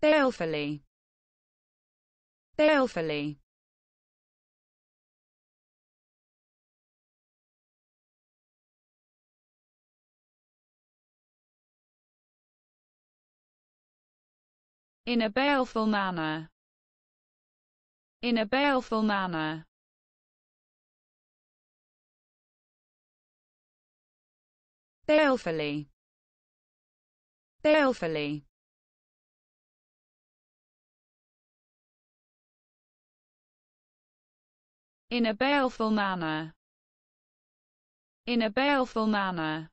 balefully balefully in a baleful manner in a baleful manner balefully balefully in a baleful manner in a baleful manner